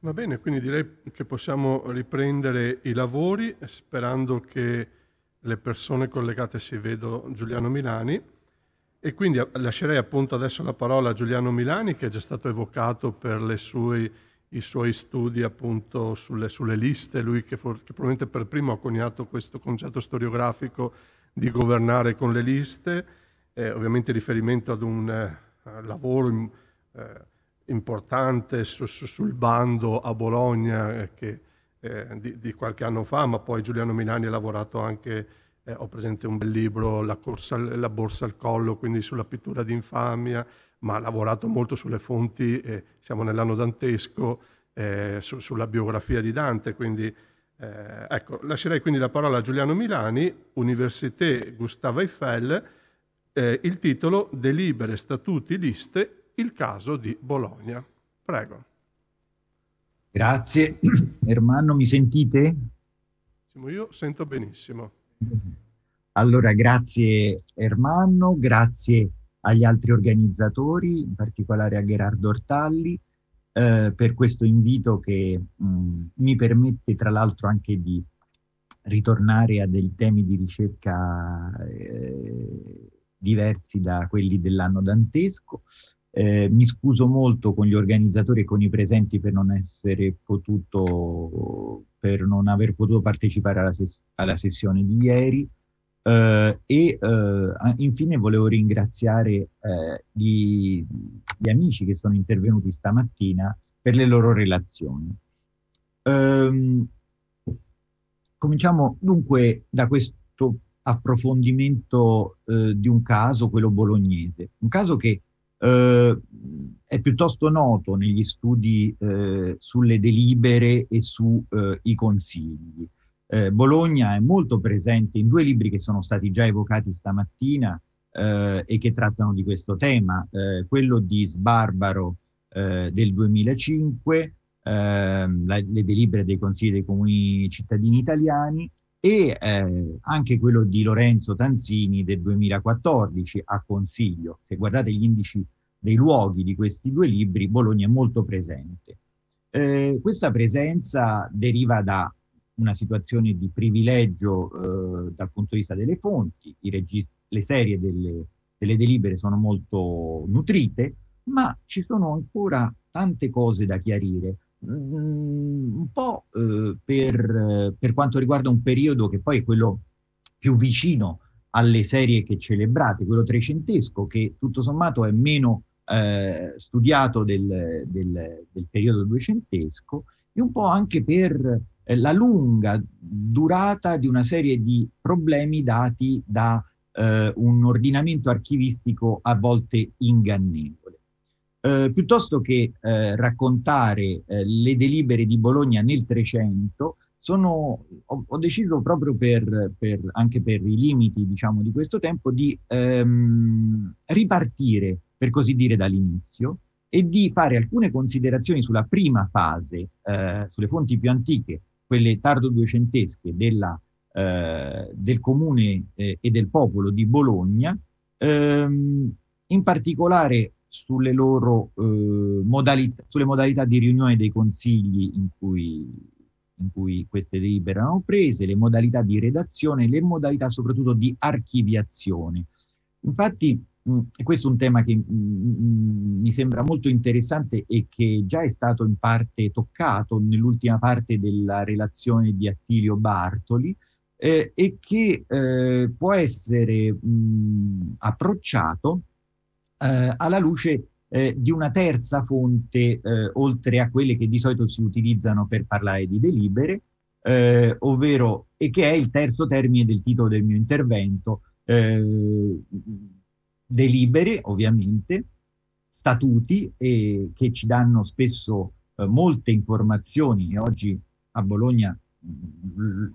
Va bene, quindi direi che possiamo riprendere i lavori sperando che le persone collegate si vedano Giuliano Milani e quindi lascerei appunto adesso la parola a Giuliano Milani che è già stato evocato per sue, i suoi studi appunto sulle, sulle liste, lui che, for, che probabilmente per primo ha coniato questo concetto storiografico di governare con le liste, eh, ovviamente riferimento ad un eh, lavoro in, eh, importante su, su, sul bando a Bologna eh, che, eh, di, di, qualche anno fa, ma poi Giuliano Milani ha lavorato anche, eh, ho presente un bel libro, la, corsa, la, borsa al collo, quindi sulla pittura d'infamia, ma ha lavorato molto sulle fonti, eh, siamo nell'anno dantesco, eh, su, sulla biografia di Dante, quindi eh, ecco, lascerei quindi la parola a Giuliano Milani, Université Gustavo Eiffel, il titolo Delibere, Statuti, Liste il caso di Bologna. Prego. Grazie. Ermanno, mi sentite? Io sento benissimo. Allora, grazie Ermanno, grazie agli altri organizzatori, in particolare a Gerardo Ortalli, eh, per questo invito che mh, mm, mi permette tra l'altro anche di ritornare a dei temi di ricerca eh, diversi da quelli dell'anno dantesco. Eh, mi scuso molto con gli organizzatori e con i presenti per non, potuto, per non aver potuto partecipare alla, ses alla sessione di ieri. Eh, e eh, infine volevo ringraziare eh, gli, gli, amici che sono intervenuti stamattina per le loro relazioni. Ehm, cominciamo dunque da questo approfondimento eh, di un caso, quello bolognese, un caso che eh, è piuttosto noto negli studi eh, sulle delibere e sui eh, consigli. Eh, Bologna è molto presente in due libri che sono stati già evocati stamattina eh, e che trattano di questo tema, eh, quello di Sbarbaro del 2005, ehm, la, le delibere dei consigli dei comuni cittadini italiani, e eh, anche quello di Lorenzo Tanzini del 2014 a Consiglio. Se guardate gli indici dei luoghi di questi due libri, Bologna è molto presente. Eh, questa presenza deriva da una situazione di privilegio eh, dal punto di vista delle fonti, le serie delle, delle delibere sono molto nutrite, ma ci sono ancora tante cose da chiarire. Mm, un po' eh, per, per quanto riguarda un periodo che poi è quello più vicino alle serie che celebrate, quello trecentesco, che tutto sommato è meno eh, studiato del, del, del, periodo duecentesco, e un po' anche per eh, la lunga durata di una serie di problemi dati da eh, un ordinamento archivistico a volte ingannevole. Eh, piuttosto che eh, raccontare eh, le delibere di Bologna nel 300, sono, ho, ho, deciso proprio per, per, anche per i limiti diciamo, di questo tempo di ehm, ripartire, per così dire, dall'inizio e di fare alcune considerazioni sulla prima fase, eh, sulle fonti più antiche, quelle tardo-duecentesche della, eh, del comune e del popolo di Bologna, ehm, in particolare sulle loro eh, modalità, sulle modalità di riunione dei consigli in cui, in cui queste delibere erano prese, le modalità di redazione, le modalità soprattutto di archiviazione. Infatti, mh, mm, questo è un tema che mh, mm, mh, mm, mi sembra molto interessante e che già è stato in parte toccato nell'ultima parte della relazione di Attilio Bartoli, eh, e che eh, può essere approcciato eh, alla luce eh, di una terza fonte, eh, oltre a quelle che di solito si utilizzano per parlare di delibere, eh, ovvero, e che è il terzo termine del titolo del mio intervento, eh, delibere ovviamente, statuti che ci danno spesso molte informazioni e oggi a Bologna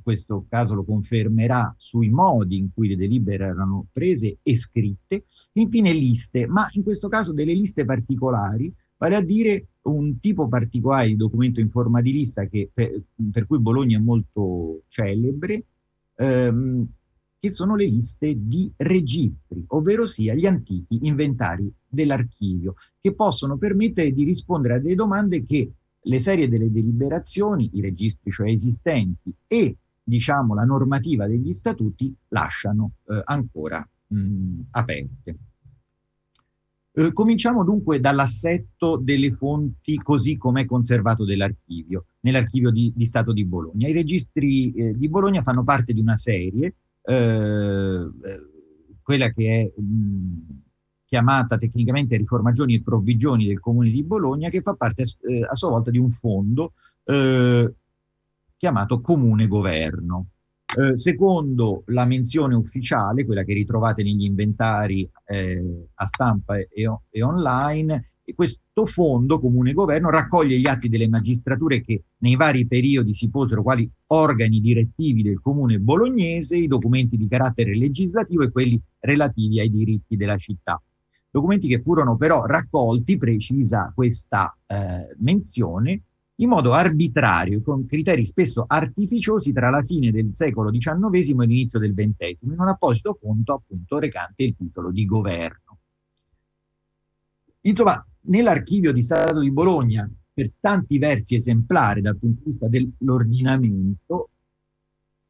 questo caso lo confermerà sui modi in cui le delibere erano prese e scritte, infine liste, ma in questo caso delle liste particolari, vale a dire un tipo particolare di documento in forma di lista che, per, per, cui Bologna è molto celebre, ehm, che sono le liste di registri, ovvero sia gli antichi inventari dell'archivio, che possono permettere di rispondere a delle domande che le serie delle deliberazioni, i registri cioè esistenti e diciamo, la normativa degli statuti lasciano eh, ancora mh, mm, aperte. Eh, cominciamo dunque dall'assetto delle fonti così come è conservato dell'archivio, nell'archivio di, di, Stato di Bologna. I registri eh, di Bologna fanno parte di una serie, eh, eh, quella che è mh, mm, chiamata tecnicamente Riformagioni e Provvigioni del Comune di Bologna, che fa parte eh, a sua volta di un fondo eh, chiamato Comune Governo. Eh, secondo la menzione ufficiale, quella che ritrovate negli inventari eh, a stampa e, e online, e questo fondo comune governo raccoglie gli atti delle magistrature che nei vari periodi si posero quali organi direttivi del comune bolognese, i documenti di carattere legislativo e quelli relativi ai diritti della città documenti che furono però raccolti, precisa questa eh, menzione, in modo arbitrario, con criteri spesso artificiosi tra la fine del secolo XIX e l'inizio del XX, in un apposito fondo appunto recante il titolo di governo. Insomma, nell'archivio di Stato di Bologna, per tanti versi esemplari dal punto di vista dell'ordinamento,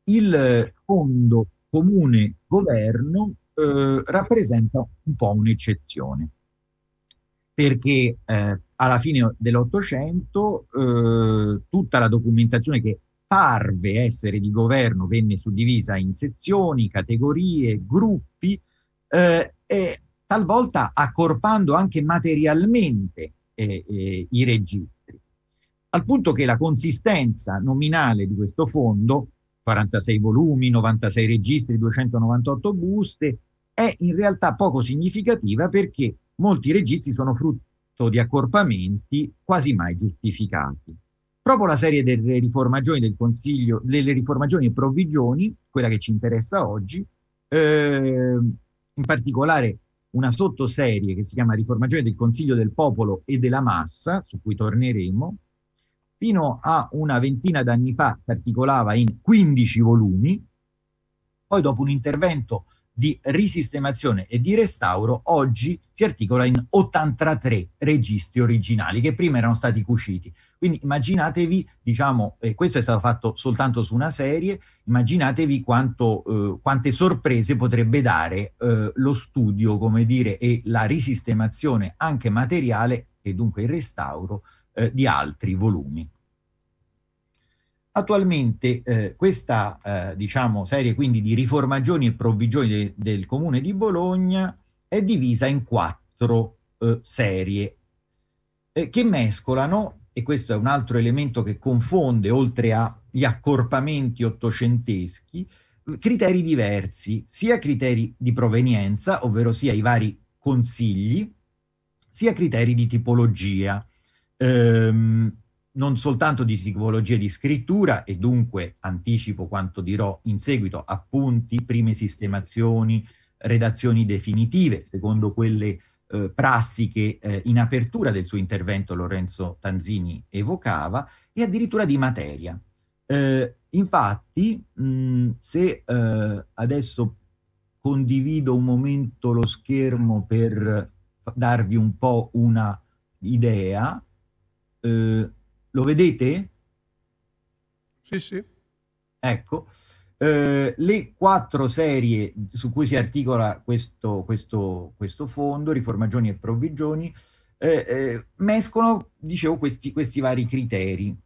il eh, fondo comune governo eh, rappresenta un po' un'eccezione, perché eh, alla fine dell'Ottocento eh, tutta la documentazione che parve essere di governo venne suddivisa in sezioni, categorie, gruppi, eh, e talvolta accorpando anche materialmente eh, i registri, al punto che la consistenza nominale di questo fondo 46 volumi, 96 registri, 298 buste, è in realtà poco significativa perché molti registri sono frutto di accorpamenti quasi mai giustificati. Proprio la serie delle riformagioni del Consiglio, delle riformagioni e provvigioni, quella che ci interessa oggi, eh, in particolare una sottoserie che si chiama Riformagioni del Consiglio del Popolo e della Massa, su cui torneremo, fino a una ventina d'anni fa si articolava in 15 volumi, poi dopo un intervento di risistemazione e di restauro, oggi si articola in 83 registri originali che prima erano stati cuciti. Quindi immaginatevi, diciamo, e questo è stato fatto soltanto su una serie, immaginatevi quanto, eh, quante sorprese potrebbe dare eh, lo studio, come dire, e la risistemazione anche materiale e dunque il restauro eh, di altri volumi. Attualmente eh, questa eh, diciamo, serie quindi di riformagioni e provvigioni de del comune di Bologna è divisa in quattro eh, serie eh, che mescolano, e questo è un altro elemento che confonde oltre agli accorpamenti ottocenteschi, criteri diversi, sia criteri di provenienza, ovvero sia i vari consigli, sia criteri di tipologia. Ehm, non soltanto di tipologie di scrittura e dunque anticipo quanto dirò in seguito, appunti, prime sistemazioni, redazioni definitive, secondo quelle eh, prassi che eh, in apertura del suo intervento Lorenzo Tanzini evocava, e addirittura di materia. Eh, infatti, mh, se eh, adesso condivido un momento lo schermo per eh, darvi un po' una idea, eh, lo vedete? Sì, sì. Ecco. Eh, le quattro serie su cui si articola questo, questo, questo fondo, riformagioni e provvigioni, eh, eh, mescono, dicevo, questi, questi vari criteri,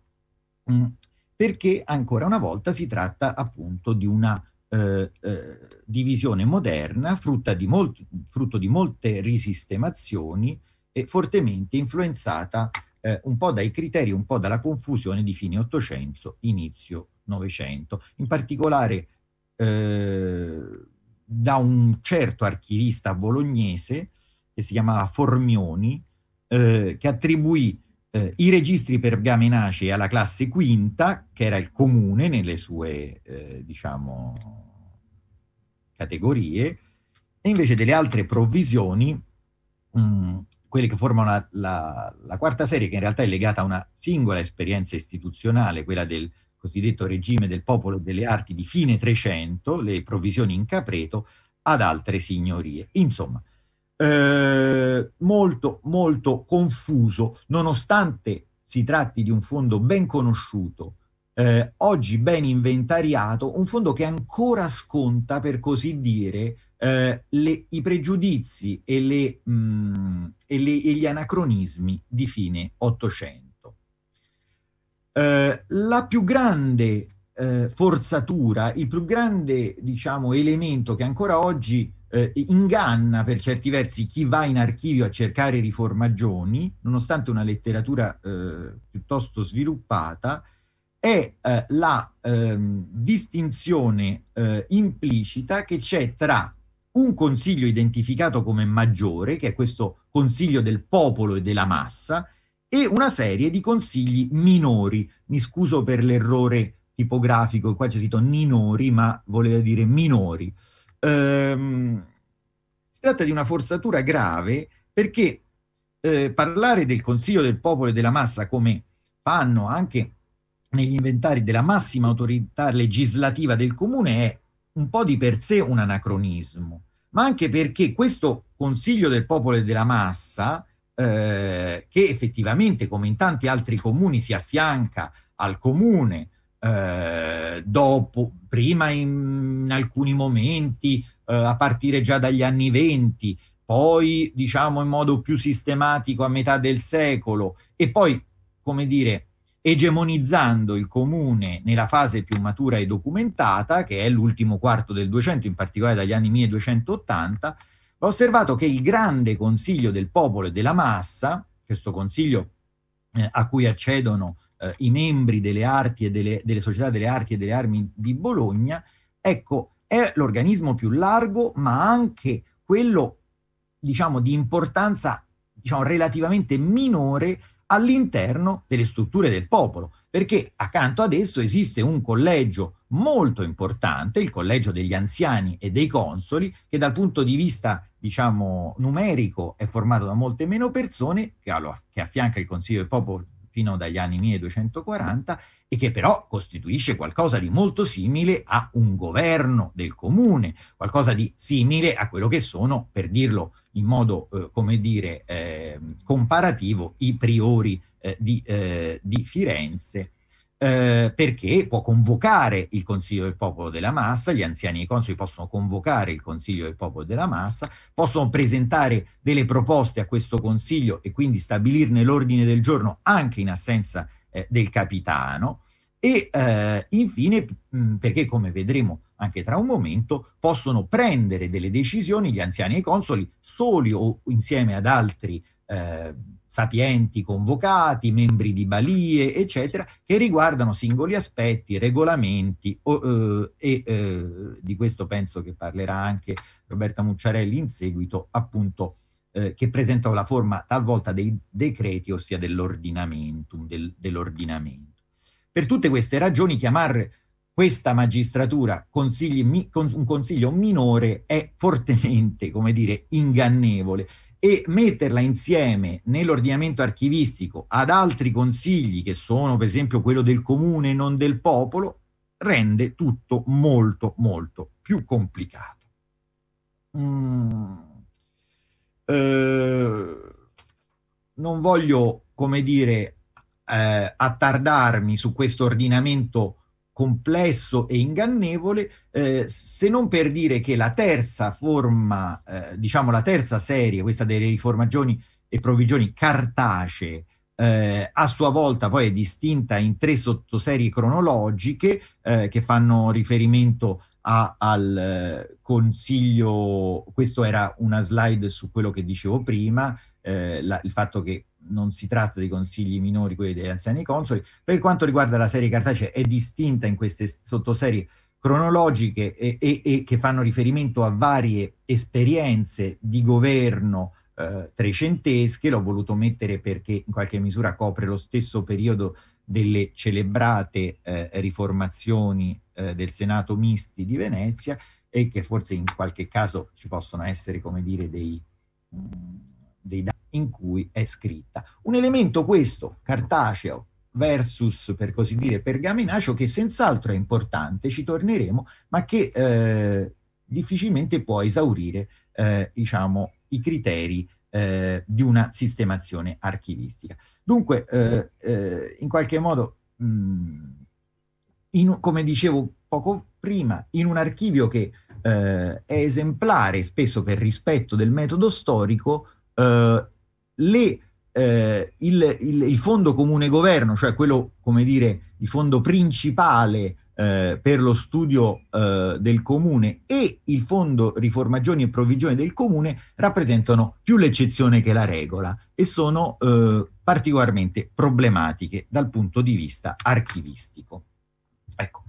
mh, mm. perché ancora una volta si tratta appunto di una eh, eh divisione moderna, di molti, frutto di molte risistemazioni e fortemente influenzata eh, un po' dai criteri, un po' dalla confusione di fine Ottocento, inizio Novecento. In particolare eh, da un certo archivista bolognese che si chiamava Formioni, eh, che attribuì eh, i registri pergamenacei alla classe quinta, che era il comune nelle sue, eh, diciamo, categorie, e invece delle altre provvisioni mh, mm, quelli che formano la, la, la, quarta serie, che in realtà è legata a una singola esperienza istituzionale, quella del cosiddetto regime del popolo delle arti di fine Trecento, le provisioni in Capreto, ad altre signorie. Insomma, eh, molto, molto confuso, nonostante si tratti di un fondo ben conosciuto, eh, oggi ben inventariato, un fondo che ancora sconta, per così dire, eh, le, i pregiudizi e, le, mh, mm, e, le, e, gli anacronismi di fine Ottocento. Eh, la più grande eh, forzatura, il più grande diciamo, elemento che ancora oggi eh, inganna per certi versi chi va in archivio a cercare riformagioni, nonostante una letteratura eh, piuttosto sviluppata, è eh, la ehm, distinzione implicita che c'è tra un consiglio identificato come maggiore, che è questo consiglio del popolo e della massa, e una serie di consigli minori. Mi scuso per l'errore tipografico, qua c'è scritto minori, ma voleva dire minori. Ehm, si tratta di una forzatura grave perché eh, parlare del Consiglio del Popolo e della Massa come fanno anche negli inventari della massima autorità legislativa del comune è un po' di per sé un anacronismo ma anche perché questo Consiglio del Popolo e della Massa, eh, che effettivamente come in tanti altri comuni si affianca al comune, eh, dopo, prima in, in alcuni momenti, eh, a partire già dagli anni venti, poi diciamo in modo più sistematico a metà del secolo e poi, come dire, egemonizzando il comune nella fase più matura e documentata, che è l'ultimo quarto del 200, in particolare dagli anni 1280, va osservato che il grande consiglio del popolo e della massa, questo consiglio eh, a cui accedono eh, i membri delle arti e delle, delle società delle arti e delle armi di Bologna, ecco, è l'organismo più largo, ma anche quello, diciamo, di importanza, diciamo, relativamente minore all'interno delle strutture del popolo, perché accanto ad esso esiste un collegio molto importante, il collegio degli anziani e dei consoli, che dal punto di vista, diciamo, numerico è formato da molte meno persone, che, allo, che affianca il Consiglio del Popolo fino dagli anni 1240 e che però costituisce qualcosa di molto simile a un governo del comune, qualcosa di simile a quello che sono, per dirlo in modo, eh, come dire, eh, comparativo i priori eh, di, eh, di, Firenze, eh, perché può convocare il Consiglio del Popolo della Massa, gli anziani dei consoli possono convocare il Consiglio del Popolo della Massa, possono presentare delle proposte a questo Consiglio e quindi stabilirne l'ordine del giorno anche in assenza del capitano, e eh, infine mm, perché come vedremo anche tra un momento possono prendere delle decisioni gli anziani e i consoli soli o insieme ad altri eh, sapienti convocati, membri di balie, eccetera, che riguardano singoli aspetti, regolamenti o, eh, e eh, di questo penso che parlerà anche Roberta Mucciarelli in seguito, appunto eh, che presentano la forma talvolta dei decreti, ossia dell'ordinamentum, del, dell'ordinamento. Per tutte queste ragioni chiamare questa magistratura consigli, un consiglio minore è fortemente, come dire, ingannevole e metterla insieme nell'ordinamento archivistico ad altri consigli che sono per esempio quello del comune e non del popolo rende tutto molto molto più complicato. Mm. Eh, non voglio, come dire, eh, attardarmi su questo ordinamento complesso e ingannevole, eh, se non per dire che la terza forma, eh, diciamo la terza serie, questa delle riformagioni e provvigioni cartacee, eh, a sua volta poi è distinta in tre sottoserie cronologiche eh, che fanno riferimento a, al eh, consiglio, questo era una slide su quello che dicevo prima, eh, la, il fatto che non si tratta di consigli minori quelli degli anziani consoli. Per quanto riguarda la serie cartacea è distinta in queste sottoserie cronologiche e, e, e che fanno riferimento a varie esperienze di governo eh, trecentesche, l'ho voluto mettere perché in qualche misura copre lo stesso periodo delle celebrate eh, riformazioni eh, del Senato Misti di Venezia e che forse in qualche caso ci possono essere, come dire, dei, dei dati in cui è scritta. Un elemento questo, cartaceo versus, per così dire, pergaminaceo, che senz'altro è importante, ci torneremo, ma che eh, difficilmente può esaurire, eh, diciamo, i criteri eh, di una sistemazione archivistica. Dunque, eh, eh, in qualche modo, mh, mm, in, come dicevo poco prima, in un archivio che eh, è esemplare, spesso per rispetto del metodo storico, Uh, le, eh, il, il, il, fondo comune governo, cioè quello, come dire, il fondo principale eh, per lo studio eh, del comune e il fondo riformagioni e provvigioni del comune rappresentano più l'eccezione che la regola e sono eh, particolarmente problematiche dal punto di vista archivistico. Ecco.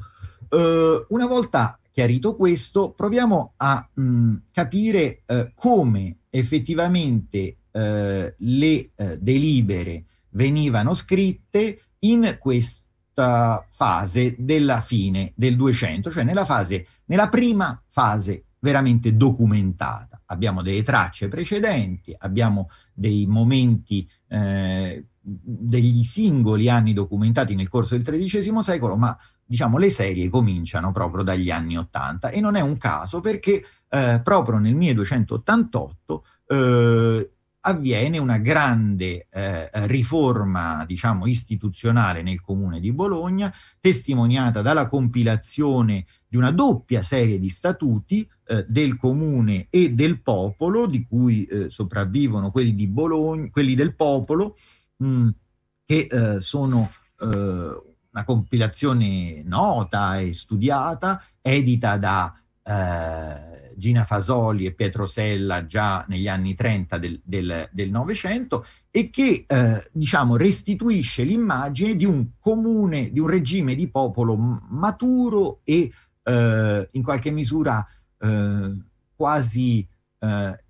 Eh, una volta chiarito questo, proviamo a mh, mm, capire eh, come effettivamente eh, le eh, delibere venivano scritte in questa fase della fine del 200, cioè nella, fase, nella prima fase veramente documentata. Abbiamo delle tracce precedenti, abbiamo dei momenti, eh, degli singoli anni documentati nel corso del XIII secolo, ma diciamo le serie cominciano proprio dagli anni Ottanta e non è un caso perché eh, proprio nel 1288 eh, avviene una grande eh, riforma diciamo, istituzionale nel comune di Bologna, testimoniata dalla compilazione di una doppia serie di statuti eh, del comune e del popolo, di cui eh, sopravvivono quelli, di Bologna, quelli del popolo, mh, mm, che eh, sono eh, una compilazione nota e studiata, edita da eh, Gina Fasoli e Pietro Sella già negli anni 30 del Novecento e che eh, diciamo restituisce l'immagine di un comune, di un regime di popolo maturo e eh, in qualche misura eh, quasi eh,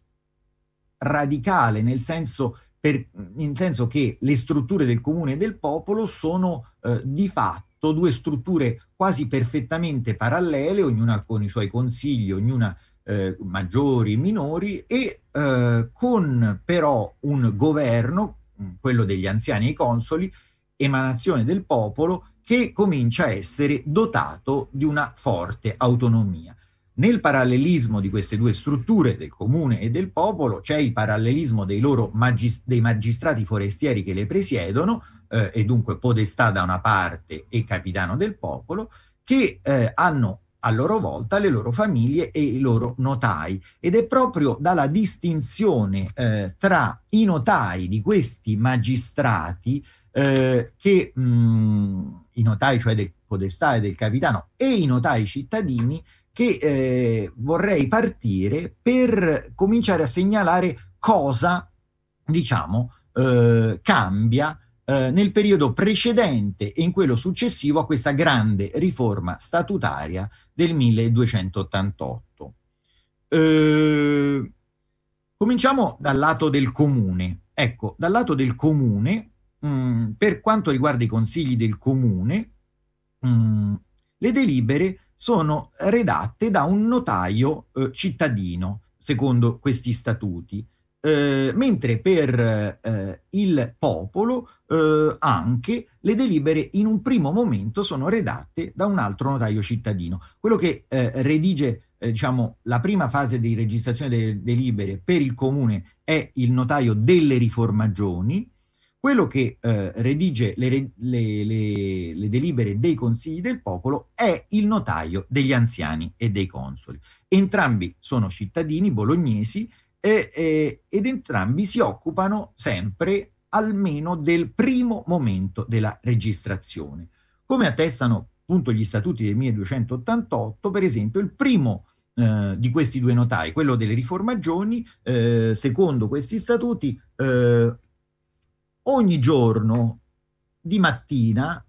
radicale, nel senso, per, nel senso, che le strutture del comune e del popolo sono eh, di fatto due strutture quasi perfettamente parallele, ognuna con i suoi consigli, ognuna eh, maggiori, minori, e eh, con però un governo, mm, quello degli anziani e consoli, emanazione del popolo, che comincia a essere dotato di una forte autonomia. Nel parallelismo di queste due strutture, del comune e del popolo, c'è il parallelismo dei, loro magis dei magistrati forestieri che le presiedono, eh, e dunque podestà da una parte e capitano del popolo, che eh, hanno a loro volta le loro famiglie e i loro notai. Ed è proprio dalla distinzione eh, tra i notai di questi magistrati eh, che mh, mm, i notai, cioè del podestà e del capitano, e i notai cittadini, che eh, vorrei partire per cominciare a segnalare cosa, diciamo, eh, cambia eh, nel periodo precedente e in quello successivo a questa grande riforma statutaria del 1288. Eh, cominciamo dal lato del comune. Ecco, dal lato del comune, mh, mm, per quanto riguarda i consigli del comune, mh, mm, le delibere sono redatte da un notaio eh, cittadino, secondo questi statuti, eh, mentre per eh, il popolo eh, anche le delibere in un primo momento sono redatte da un altro notaio cittadino. Quello che eh, redige eh, diciamo, la prima fase di registrazione delle delibere per il comune è il notaio delle riformagioni, quello che redige le, le, le, le delibere dei consigli del popolo è il notaio degli anziani e dei consoli. Entrambi sono cittadini bolognesi eh, eh, ed entrambi si occupano sempre almeno del primo momento della registrazione. Come attestano appunto gli statuti del 1288, per esempio, il primo eh, di questi due notai, quello delle riformagioni, eh, secondo questi statuti, eh, ogni giorno di mattina,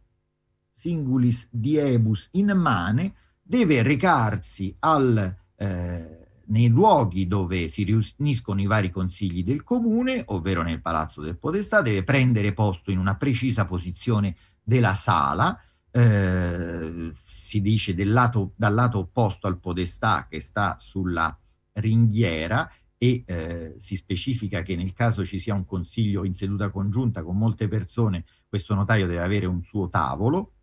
singulis diebus in mane, deve recarsi al eh, nei luoghi dove si riuniscono i vari consigli del comune, ovvero nel palazzo del Podestà, deve prendere posto in una precisa posizione della sala, eh, si dice lato, dal lato opposto al podestà che sta sulla ringhiera e eh, si specifica che nel caso ci sia un consiglio in seduta congiunta con molte persone, questo notaio deve avere un suo tavolo,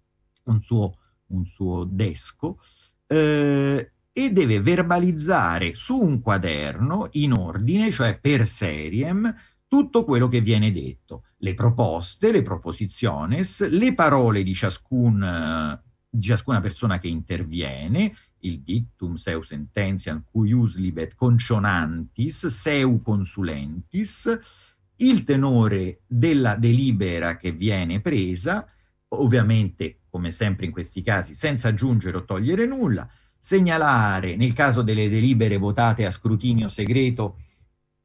un suo, un suo desco, eh, e deve verbalizzare su un quaderno in ordine, cioè per seriem, tutto quello che viene detto, le proposte, le proposiciones, le parole di, ciascun, di ciascuna persona che interviene, il dictum seu sententiam cuius libet concionantis, seu consulentis, il tenore della delibera che viene presa, ovviamente come sempre in questi casi senza aggiungere o togliere nulla, segnalare, nel caso delle delibere votate a scrutinio segreto,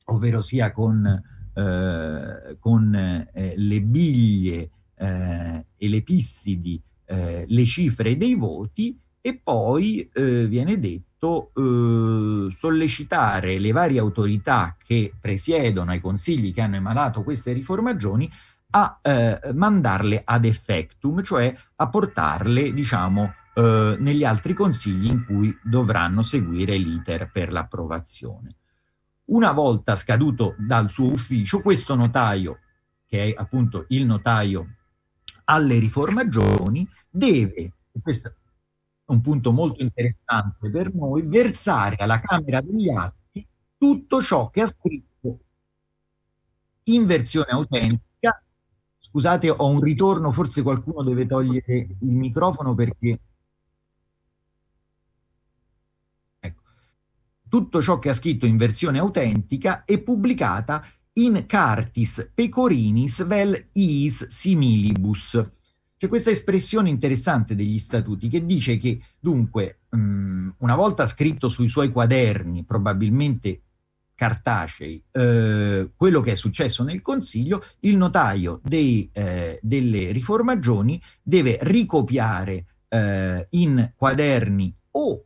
ovvero sia con, eh, con eh, le biglie eh, e le pissidi, eh, le cifre dei voti e poi eh, viene detto eh, sollecitare le varie autorità che presiedono ai consigli che hanno emanato queste riformagioni a mandarle ad effectum, cioè a portarle, diciamo, eh, negli altri consigli in cui dovranno seguire l'iter per l'approvazione. Una volta scaduto dal suo ufficio, questo notaio, che è appunto il notaio alle riformagioni, deve, e questo è un punto molto interessante per noi, versare alla Camera degli Atti tutto ciò che ha scritto in versione autentica. Scusate, ho un ritorno, forse qualcuno deve togliere il microfono perché tutto ciò che ha scritto in versione autentica è pubblicata in cartis pecorinis vel iis similibus. C'è questa espressione interessante degli statuti che dice che, dunque, mh, mm, una volta scritto sui suoi quaderni, probabilmente cartacei, eh, quello che è successo nel Consiglio, il notaio dei, eh, delle riformagioni deve ricopiare eh, in quaderni o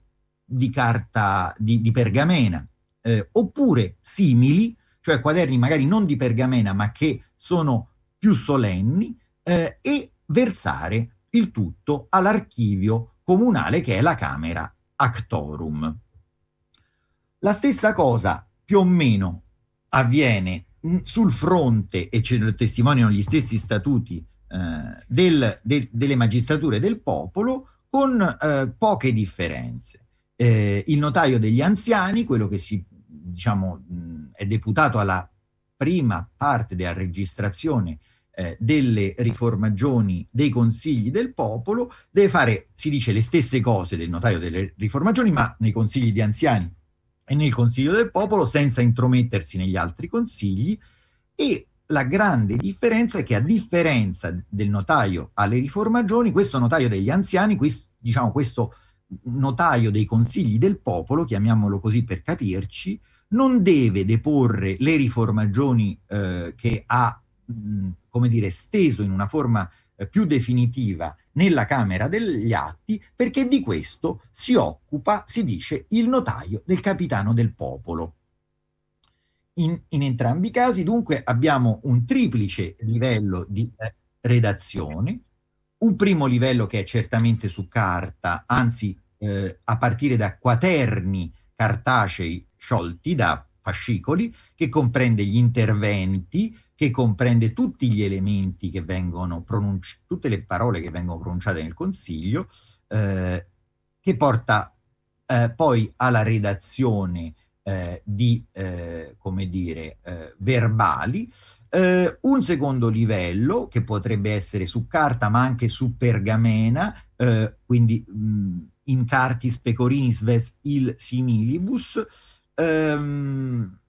di carta di, di pergamena, eh, oppure simili, cioè quaderni magari non di pergamena ma che sono più solenni, eh, e versare il tutto all'archivio comunale che è la Camera Actorum. La stessa cosa più o meno avviene sul fronte, e ce lo testimoniano gli stessi statuti eh, del, de, delle magistrature del popolo, con eh, poche differenze eh, il notaio degli anziani, quello che si, diciamo, mh, è deputato alla prima parte della registrazione eh, delle riformagioni dei consigli del popolo, deve fare, si dice, le stesse cose del notaio delle riformagioni, ma nei consigli di anziani e nel consiglio del popolo senza intromettersi negli altri consigli e la grande differenza è che a differenza del notaio alle riformagioni, questo notaio degli anziani, questo, diciamo questo notaio dei consigli del popolo, chiamiamolo così per capirci, non deve deporre le riformagioni eh, che ha, mh, come dire, steso in una forma eh, più definitiva nella Camera degli Atti, perché di questo si occupa, si dice, il notaio del capitano del popolo. In, in entrambi i casi, dunque, abbiamo un triplice livello di eh, redazione, un primo livello che è certamente su carta, anzi eh, a partire da quaterni cartacei sciolti da fascicoli, che comprende gli interventi, che comprende tutti gli elementi che vengono pronunciati, tutte le parole che vengono pronunciate nel Consiglio, eh, che porta eh, poi alla redazione eh, di, eh, come dire, eh, verbali. Eh, un secondo livello che potrebbe essere su carta ma anche su pergamena, eh, quindi mh, mm, in cartis pecorinis ves il similibus, ehm,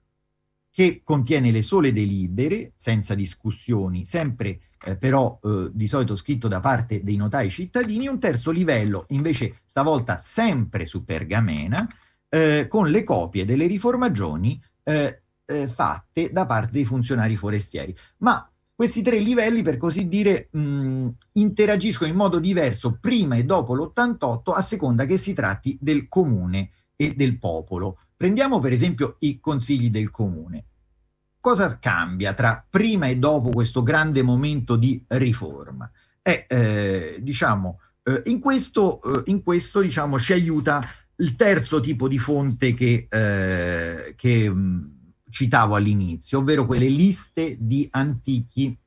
che contiene le sole delibere, senza discussioni, sempre eh, però eh, di solito scritto da parte dei notai cittadini, un terzo livello invece stavolta sempre su pergamena, eh, con le copie delle riformagioni eh, eh, fatte da parte dei funzionari forestieri. Ma questi tre livelli, per così dire, mh, mm, interagiscono in modo diverso prima e dopo l'88 a seconda che si tratti del comune e del popolo. Prendiamo per esempio i consigli del comune. Cosa cambia tra prima e dopo questo grande momento di riforma? Eh, eh, diciamo, eh, in questo, eh, in questo diciamo, ci aiuta il terzo tipo di fonte che, eh, che mm, citavo all'inizio, ovvero quelle liste di antichi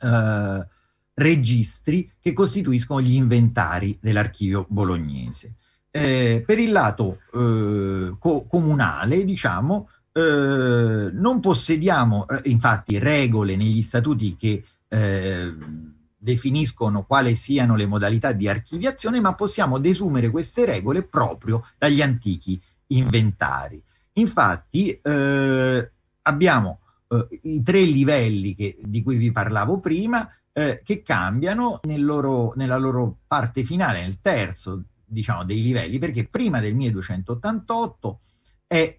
eh, registri che costituiscono gli inventari dell'archivio bolognese. Eh, per il lato eh, co comunale, diciamo, eh, non possediamo eh, infatti regole negli statuti che Eh, definiscono quali siano le modalità di archiviazione, ma possiamo desumere queste regole proprio dagli antichi inventari. Infatti eh, abbiamo eh, i tre livelli che, di cui vi parlavo prima, eh, che cambiano nel loro, nella loro parte finale, nel terzo diciamo, dei livelli, perché prima del 1288 è, eh,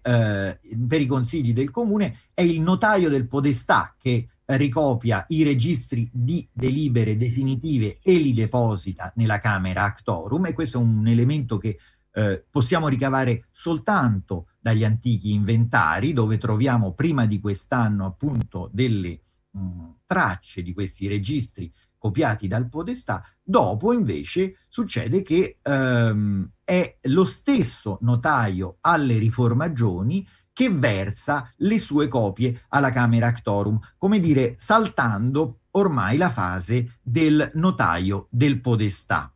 per i consigli del comune è il notaio del podestà che ricopia i registri di delibere definitive e li deposita nella Camera Actorum e questo è un elemento che eh, possiamo ricavare soltanto dagli antichi inventari dove troviamo prima di quest'anno appunto delle mh, mm, tracce di questi registri copiati dal podestà, dopo invece succede che ehm, è lo stesso notaio alle riformagioni che versa le sue copie alla Camera Actorum, come dire saltando ormai la fase del notaio del podestà.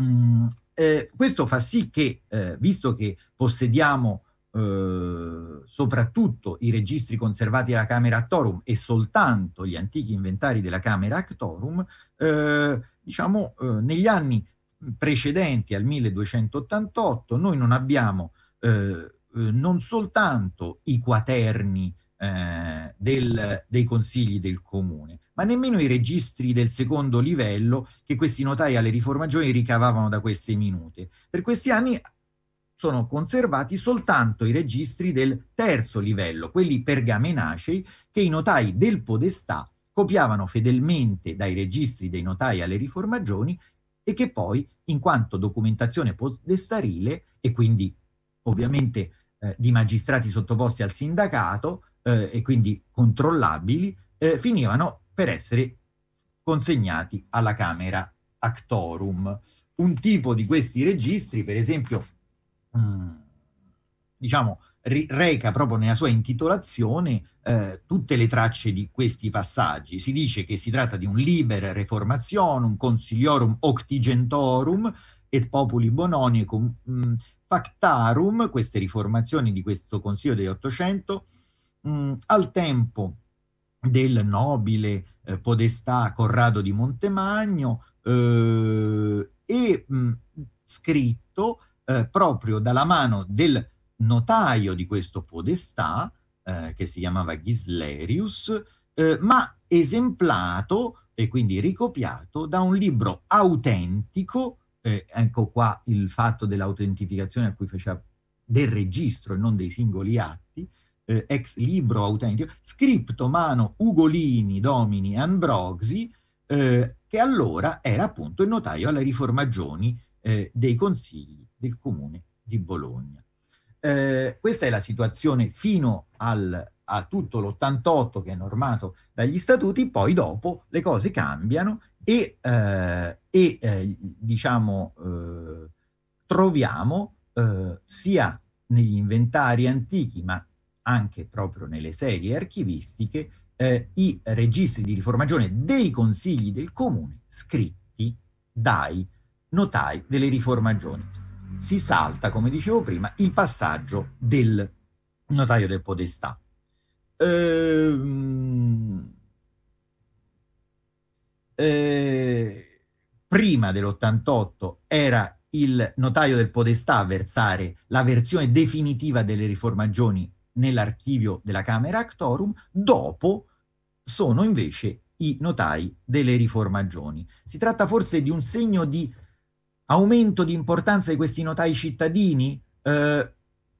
Mm, eh, questo fa sì che, eh, visto che possediamo eh, soprattutto i registri conservati alla Camera Actorum e soltanto gli antichi inventari della Camera Actorum, eh, diciamo eh, negli anni precedenti al 1288 noi non abbiamo eh, eh, non soltanto i quaterni eh, del, dei consigli del comune, ma nemmeno i registri del secondo livello che questi notai alle riformagioni ricavavano da queste minute. Per questi anni sono conservati soltanto i registri del terzo livello, quelli pergamenacei, che i notai del podestà copiavano fedelmente dai registri dei notai alle riformagioni e che poi, in quanto documentazione podestarile e quindi ovviamente eh, di magistrati sottoposti al sindacato eh, e quindi controllabili, eh, finivano per essere consegnati alla Camera Actorum. Un tipo di questi registri, per esempio, mh, mm, diciamo, reca proprio nella sua intitolazione eh, tutte le tracce di questi passaggi. Si dice che si tratta di un liber reformationum, consigliorum octigentorum et populi bononiecum, mh, mm, factarum, queste riformazioni di questo Consiglio degli dell'Ottocento, mm, al tempo del nobile eh, podestà Corrado di Montemagno eh, e mh, mm, scritto eh, proprio dalla mano del notaio di questo podestà, eh, che si chiamava Ghislerius, eh, ma esemplato e quindi ricopiato da un libro autentico eh, ecco qua il fatto dell'autentificazione a cui faceva del registro e non dei singoli atti, eh, ex libro autentico, scripto mano Ugolini, Domini e eh, che allora era appunto il notaio alla riformagioni eh, dei consigli del comune di Bologna. Eh, questa è la situazione fino al a tutto l'88 che è normato dagli statuti, poi dopo le cose cambiano e, eh, e eh, diciamo, eh, troviamo eh, sia negli inventari antichi, ma anche proprio nelle serie archivistiche, eh, i registri di riformagione dei consigli del comune scritti dai notai delle riformagioni. Si salta, come dicevo prima, il passaggio del notaio del podestà. Ehm, eh, prima dell'88 era il notaio del Podestà a versare la versione definitiva delle riformagioni nell'archivio della Camera Actorum, dopo sono invece i notai delle riformagioni. Si tratta forse di un segno di aumento di importanza di questi notai cittadini? Eh,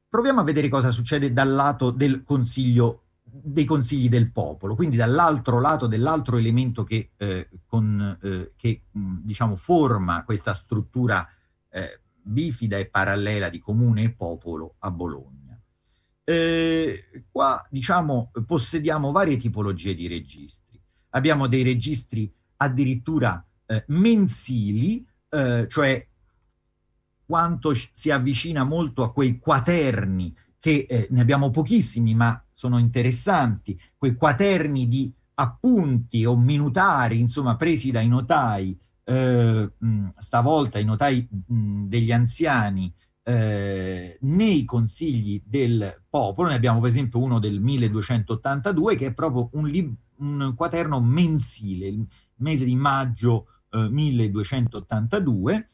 proviamo a vedere cosa succede dal lato del Consiglio dei consigli del popolo, quindi dall'altro lato dell'altro elemento che, eh, con, eh, che mh, diciamo, forma questa struttura eh, bifida e parallela di comune e popolo a Bologna. Eh, qua diciamo, possediamo varie tipologie di registri. Abbiamo dei registri addirittura eh, mensili, eh, cioè quanto si avvicina molto a quei quaterni che eh, ne abbiamo pochissimi ma sono interessanti, quei quaterni di appunti o minutari, insomma, presi dai notai, eh, stavolta i notai mh, degli anziani, eh, nei consigli del popolo. Ne abbiamo per esempio uno del 1282 che è proprio un, un quaterno mensile, il mese di maggio eh, 1282.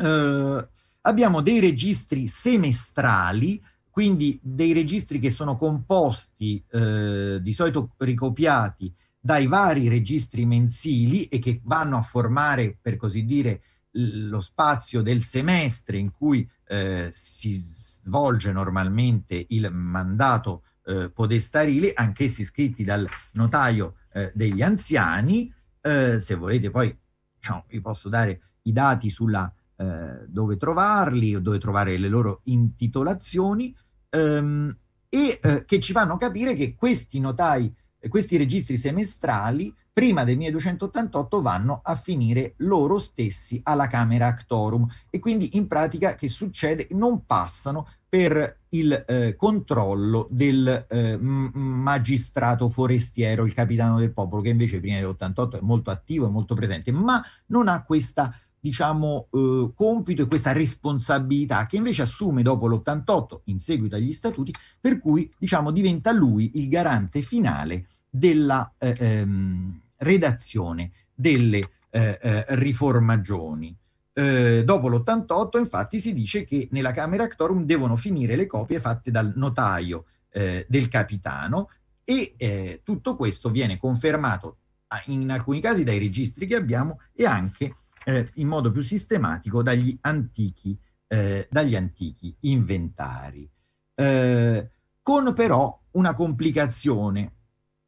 Eh, abbiamo dei registri semestrali quindi dei registri che sono composti, eh, di solito ricopiati dai vari registri mensili e che vanno a formare, per così dire, lo spazio del semestre in cui eh, si svolge normalmente il mandato eh, podestarile, anch'essi scritti dal notaio eh, degli anziani. Eh, se volete poi diciamo, vi posso dare i dati sulla eh, dove trovarli, o dove trovare le loro intitolazioni ehm, e eh, che ci fanno capire che questi notai, questi registri semestrali prima del 1288 vanno a finire loro stessi alla Camera Actorum e quindi in pratica che succede? Non passano per il eh, controllo del eh, magistrato forestiero, il capitano del popolo, che invece prima dell'88 è molto attivo e molto presente, ma non ha questa diciamo, eh, compito e questa responsabilità che invece assume dopo l'88 in seguito agli statuti, per cui diciamo, diventa lui il garante finale della eh, ehm, redazione delle eh, eh riformagioni. Eh, dopo l'88 infatti si dice che nella Camera Actorum devono finire le copie fatte dal notaio eh, del capitano e tutto questo viene confermato in alcuni casi dai registri che abbiamo e anche eh, in modo più sistematico dagli antichi, eh, dagli antichi inventari, eh, con però una complicazione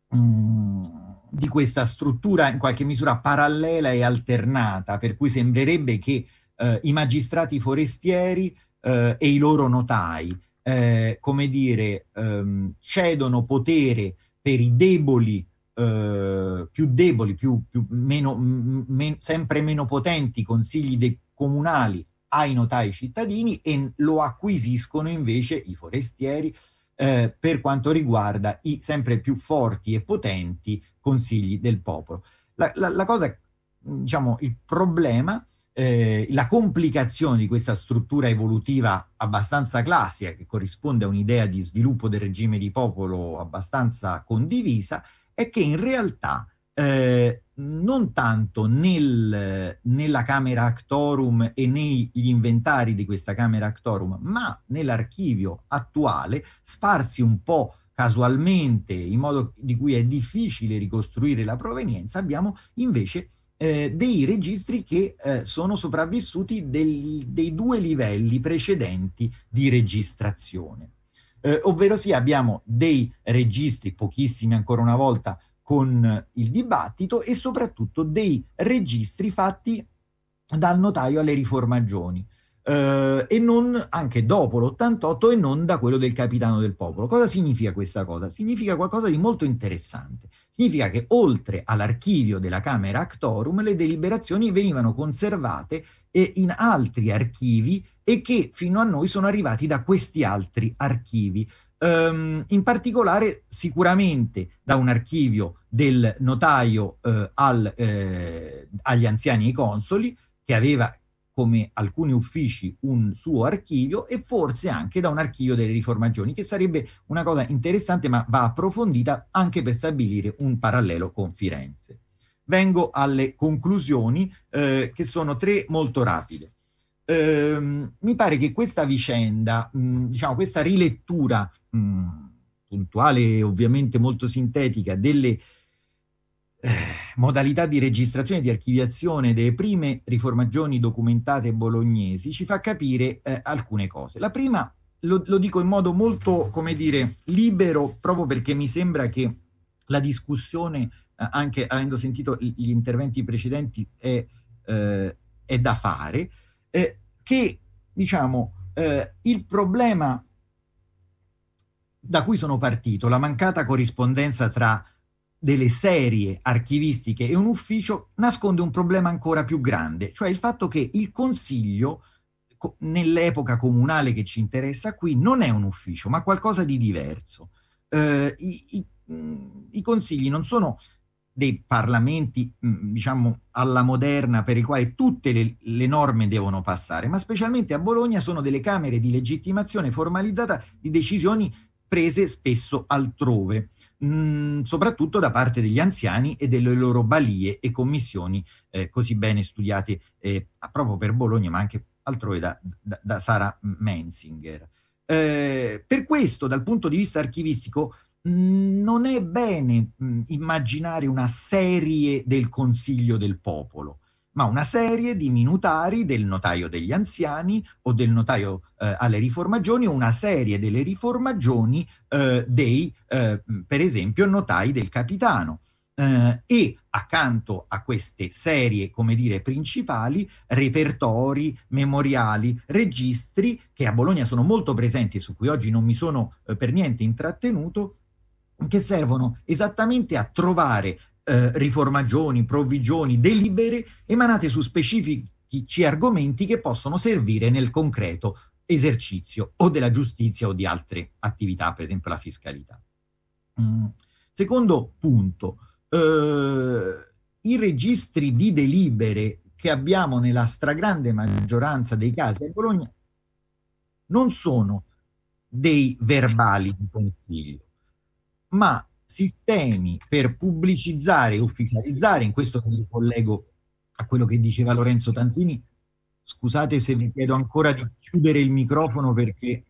mh, mm, di questa struttura in qualche misura parallela e alternata, per cui sembrerebbe che eh, i magistrati forestieri eh, e i loro notai, eh, come dire, ehm, cedono potere per i deboli eh, più deboli, più, più meno, men, sempre meno potenti consigli de- comunali ai notai cittadini e lo acquisiscono invece i forestieri eh, per quanto riguarda i sempre più forti e potenti consigli del popolo. La, la, la cosa, diciamo, il problema, eh, la complicazione di questa struttura evolutiva abbastanza classica, che corrisponde a un'idea di sviluppo del regime di popolo abbastanza condivisa, è che in realtà eh, non tanto nel, nella Camera Actorum e negli inventari di questa Camera Actorum, ma nell'archivio attuale, sparsi un po' casualmente, in modo di cui è difficile ricostruire la provenienza, abbiamo invece eh, dei registri che eh, sono sopravvissuti del, dei due livelli precedenti di registrazione eh, ovvero sì abbiamo dei registri, pochissimi ancora una volta, con il dibattito e soprattutto dei registri fatti dal notaio alle riformagioni eh, e non anche dopo l'88 e non da quello del capitano del popolo. Cosa significa questa cosa? Significa qualcosa di molto interessante. Significa che oltre all'archivio della Camera Actorum le deliberazioni venivano conservate e in altri archivi e che fino a noi sono arrivati da questi altri archivi. Um, in particolare sicuramente da un archivio del notaio eh, al, eh, agli anziani e consoli che aveva come alcuni uffici un suo archivio e forse anche da un archivio delle riformagioni che sarebbe una cosa interessante ma va approfondita anche per stabilire un parallelo con Firenze vengo alle conclusioni, eh, che sono tre molto rapide. Ehm, mi pare che questa vicenda, mh, mm, diciamo questa rilettura mh, mm, puntuale e ovviamente molto sintetica delle eh, modalità di registrazione e di archiviazione delle prime riformagioni documentate bolognesi ci fa capire eh, alcune cose. La prima lo, lo, dico in modo molto, come dire, libero, proprio perché mi sembra che la discussione eh, anche avendo sentito gli interventi precedenti, è, eh, è da fare, eh, che diciamo eh, il problema da cui sono partito, la mancata corrispondenza tra delle serie archivistiche e un ufficio nasconde un problema ancora più grande, cioè il fatto che il Consiglio nell'epoca comunale che ci interessa qui non è un ufficio, ma qualcosa di diverso. Eh, i, i, i, consigli non sono dei parlamenti, mm, diciamo, alla moderna per i quali tutte le, le, norme devono passare, ma specialmente a Bologna sono delle camere di legittimazione formalizzata di decisioni prese spesso altrove, mh, mm, soprattutto da parte degli anziani e delle loro balie e commissioni eh, così bene studiate eh, proprio per Bologna, ma anche altrove da, da, da Sara Mensinger. Eh, per questo, dal punto di vista archivistico, non è bene mh, mhmm, immaginare una serie del Consiglio del Popolo, ma una serie di minutari del notaio degli anziani o del notaio eh, alle riformagioni o una serie delle riformagioni eh, dei, eh, mhmm, per esempio, notai del capitano. Eh, e accanto a queste serie, come dire, principali, repertori, memoriali, registri, che a Bologna sono molto presenti e su cui oggi non mi sono eh, per niente intrattenuto, che servono esattamente a trovare eh, riformagioni, provvigioni, delibere emanate su specifici argomenti che possono servire nel concreto esercizio o della giustizia o di altre attività, per esempio la fiscalità. Mm. Secondo punto, eh, i registri di delibere che abbiamo nella stragrande maggioranza dei casi a Bologna non sono dei verbali di consiglio, ma sistemi per pubblicizzare e ufficializzare, in questo mi ricollego a quello che diceva Lorenzo Tanzini, scusate se vi chiedo ancora di chiudere il microfono perché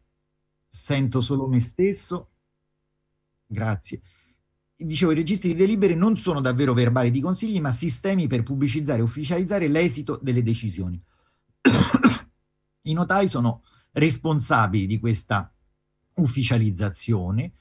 sento solo me stesso, grazie. Dicevo, i registri di delibere non sono davvero verbali di consigli, ma sistemi per pubblicizzare e ufficializzare l'esito delle decisioni. I notai sono responsabili di questa ufficializzazione,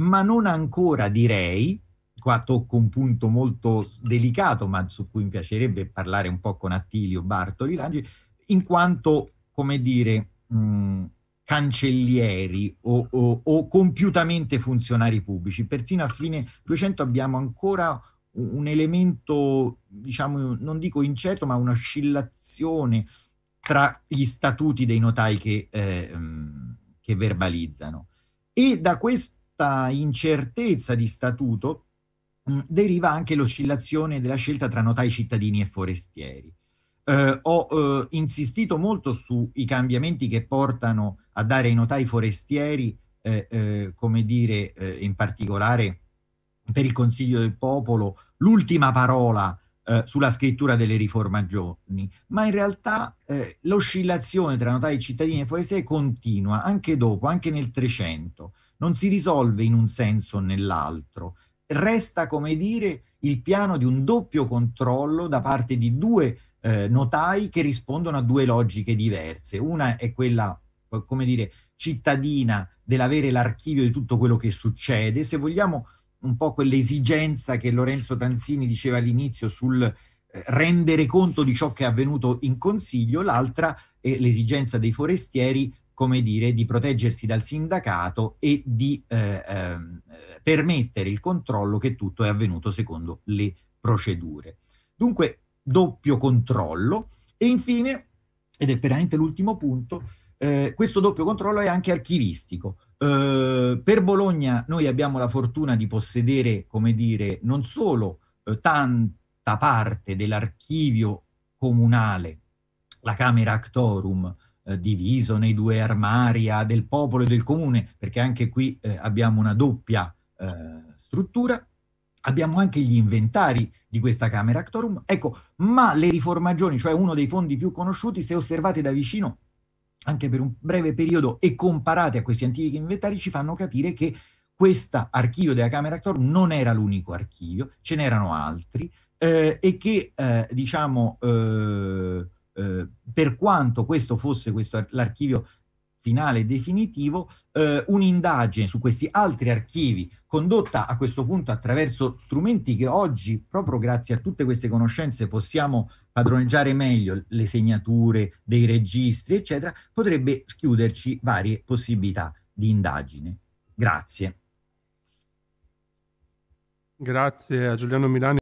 ma non ancora direi, qua tocco un punto molto delicato, ma su cui mi piacerebbe parlare un po' con Attilio, Bartoli, Langi, in quanto, come dire, mh, mm, cancellieri o, o, o, compiutamente funzionari pubblici. Persino a fine 200 abbiamo ancora un elemento, diciamo, non dico incerto, ma un'oscillazione tra gli statuti dei notai che, eh, mm, che verbalizzano. E da questo questa incertezza di statuto mm, deriva anche l'oscillazione della scelta tra notai cittadini e forestieri. Eh, ho eh, insistito molto sui cambiamenti che portano a dare ai notai forestieri, eh, eh come dire, eh, in particolare per il Consiglio del Popolo, l'ultima parola eh, sulla scrittura delle riformagioni, ma in realtà eh, l'oscillazione tra notai cittadini e forestieri continua anche dopo, anche nel 300 non si risolve in un senso o nell'altro, resta come dire il piano di un doppio controllo da parte di due eh, notai che rispondono a due logiche diverse. Una è quella, come dire, cittadina dell'avere l'archivio di tutto quello che succede, se vogliamo un po' quell'esigenza che Lorenzo Tanzini diceva all'inizio sul eh, rendere conto di ciò che è avvenuto in Consiglio, l'altra è l'esigenza dei forestieri come dire, di proteggersi dal sindacato e di eh, eh, permettere il controllo che tutto è avvenuto secondo le procedure. Dunque, doppio controllo e infine, ed è veramente l'ultimo punto, eh, questo doppio controllo è anche archivistico. Eh, per Bologna noi abbiamo la fortuna di possedere, come dire, non solo eh, tanta parte dell'archivio comunale, la Camera Actorum, eh, diviso nei due armari a del popolo e del comune, perché anche qui eh, abbiamo una doppia eh, struttura. Abbiamo anche gli inventari di questa Camera Actorum. Ecco, ma le riformagioni, cioè uno dei fondi più conosciuti, se osservate da vicino, anche per un breve periodo, e comparate a questi antichi inventari, ci fanno capire che questo archivio della Camera Actorum non era l'unico archivio, ce n'erano altri, eh, e che, eh, diciamo, eh, eh, per quanto questo fosse l'archivio finale e definitivo, eh, un'indagine su questi altri archivi condotta a questo punto attraverso strumenti che oggi, proprio grazie a tutte queste conoscenze, possiamo padroneggiare meglio, le segnature dei registri, eccetera, potrebbe schiuderci varie possibilità di indagine. Grazie. Grazie a Giuliano Milani.